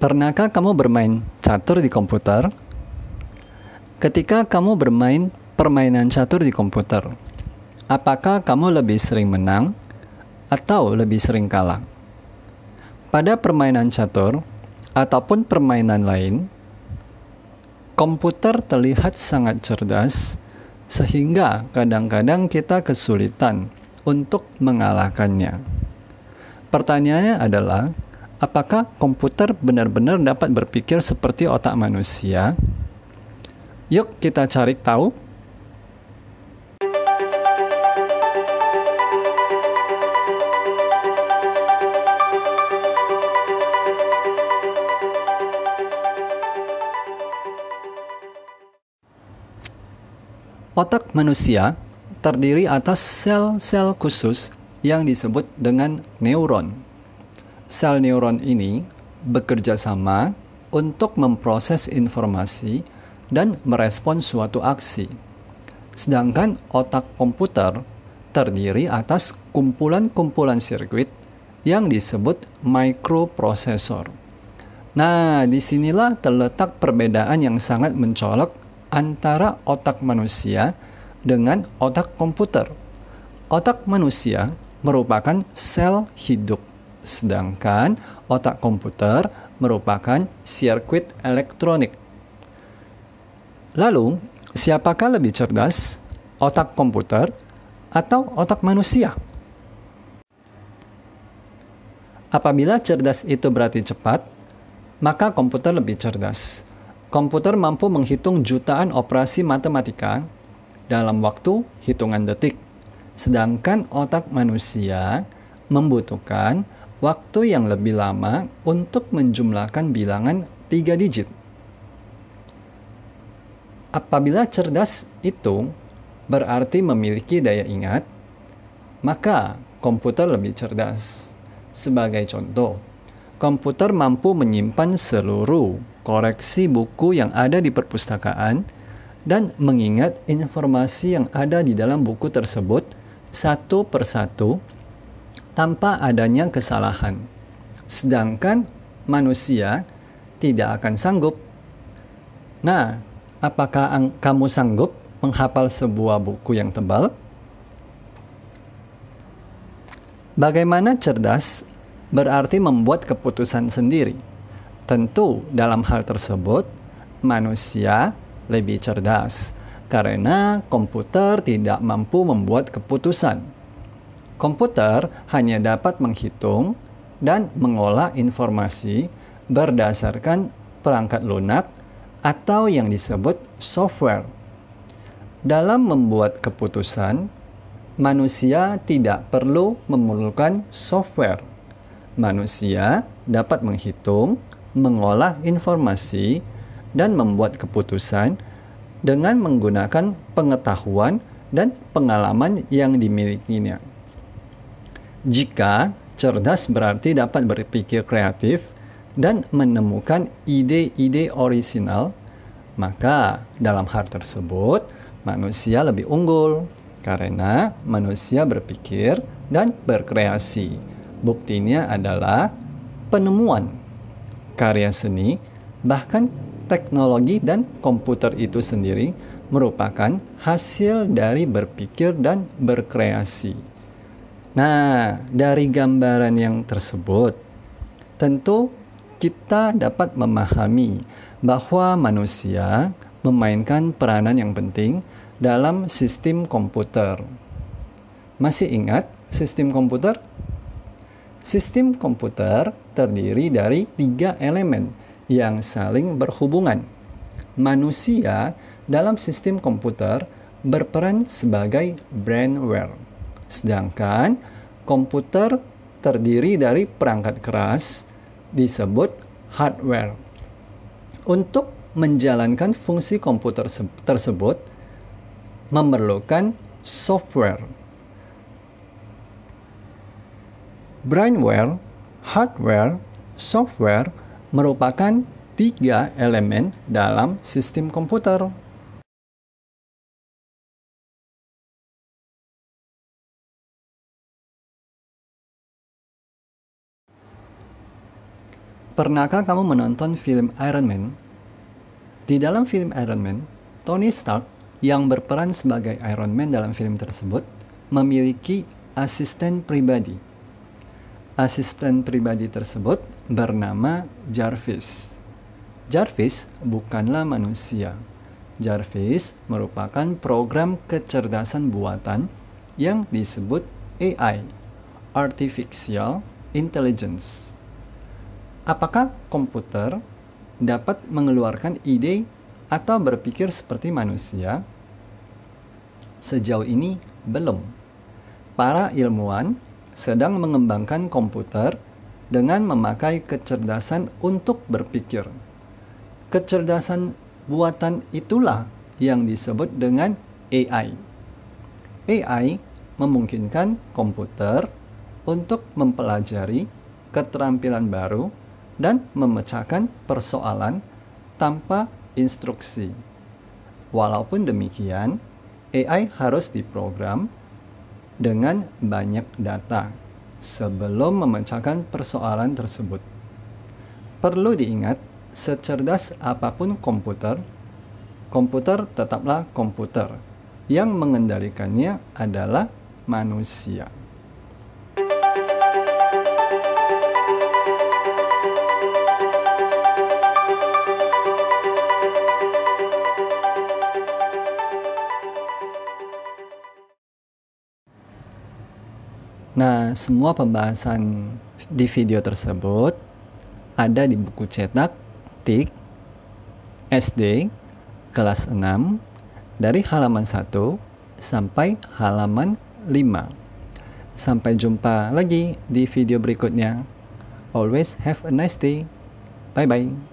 Pernahkah kamu bermain catur di komputer? Ketika kamu bermain permainan catur di komputer, apakah kamu lebih sering menang atau lebih sering kalah? Pada permainan catur ataupun permainan lain, komputer terlihat sangat cerdas sehingga kadang-kadang kita kesulitan untuk mengalahkannya. Pertanyaannya adalah, apakah komputer benar-benar dapat berpikir seperti otak manusia? Yuk kita cari tahu. Otak manusia terdiri atas sel-sel khusus yang disebut dengan neuron. Sel neuron ini bekerja sama untuk memproses informasi dan merespon suatu aksi. Sedangkan otak komputer terdiri atas kumpulan-kumpulan sirkuit yang disebut mikroprosesor. Nah, disinilah terletak perbedaan yang sangat mencolok antara otak manusia dengan otak komputer. Otak manusia merupakan sel hidup Sedangkan otak komputer merupakan sirkuit elektronik. Lalu, siapakah lebih cerdas? Otak komputer atau otak manusia? Apabila cerdas itu berarti cepat, maka komputer lebih cerdas. Komputer mampu menghitung jutaan operasi matematika dalam waktu hitungan detik, sedangkan otak manusia membutuhkan waktu yang lebih lama untuk menjumlahkan bilangan tiga digit. Apabila cerdas itu berarti memiliki daya ingat, maka komputer lebih cerdas. Sebagai contoh, komputer mampu menyimpan seluruh koreksi buku yang ada di perpustakaan dan mengingat informasi yang ada di dalam buku tersebut satu persatu tanpa adanya kesalahan. Sedangkan manusia tidak akan sanggup. Nah, apakah kamu sanggup menghafal sebuah buku yang tebal? Bagaimana cerdas berarti membuat keputusan sendiri. Tentu, dalam hal tersebut, manusia lebih cerdas karena komputer tidak mampu membuat keputusan. Komputer hanya dapat menghitung dan mengolah informasi berdasarkan perangkat lunak atau yang disebut software. Dalam membuat keputusan, manusia tidak perlu memerlukan software. Manusia dapat menghitung, mengolah informasi, dan membuat keputusan dengan menggunakan pengetahuan dan pengalaman yang dimilikinya. Jika cerdas berarti dapat berpikir kreatif dan menemukan ide-ide orisinal, maka dalam hal tersebut manusia lebih unggul karena manusia berpikir dan berkreasi. Buktinya adalah penemuan karya seni, bahkan teknologi dan komputer itu sendiri merupakan hasil dari berpikir dan berkreasi. Nah, dari gambaran yang tersebut, tentu kita dapat memahami bahwa manusia memainkan peranan yang penting dalam sistem komputer. Masih ingat sistem komputer? Sistem komputer terdiri dari tiga elemen yang saling berhubungan. Manusia dalam sistem komputer berperan sebagai brainware Sedangkan komputer terdiri dari perangkat keras disebut hardware. Untuk menjalankan fungsi komputer tersebut memerlukan software. Brainware, hardware, software merupakan tiga elemen dalam sistem komputer. Pernahkah kamu menonton film Iron Man? Di dalam film Iron Man, Tony Stark yang berperan sebagai Iron Man dalam film tersebut memiliki asisten pribadi. Asisten pribadi tersebut bernama Jarvis. Jarvis bukanlah manusia. Jarvis merupakan program kecerdasan buatan yang disebut AI, Artificial Intelligence. Apakah komputer dapat mengeluarkan ide atau berpikir seperti manusia? Sejauh ini belum. Para ilmuwan sedang mengembangkan komputer dengan memakai kecerdasan untuk berpikir. Kecerdasan buatan itulah yang disebut dengan AI. AI memungkinkan komputer untuk mempelajari keterampilan baru dan memecahkan persoalan tanpa instruksi. Walaupun demikian, AI harus diprogram dengan banyak data sebelum memecahkan persoalan tersebut. Perlu diingat, secerdas apapun komputer, komputer tetaplah komputer. Yang mengendalikannya adalah manusia. Nah, semua pembahasan di video tersebut ada di buku cetak TIK SD kelas 6 dari halaman 1 sampai halaman 5. Sampai jumpa lagi di video berikutnya. Always have a nice day. Bye bye.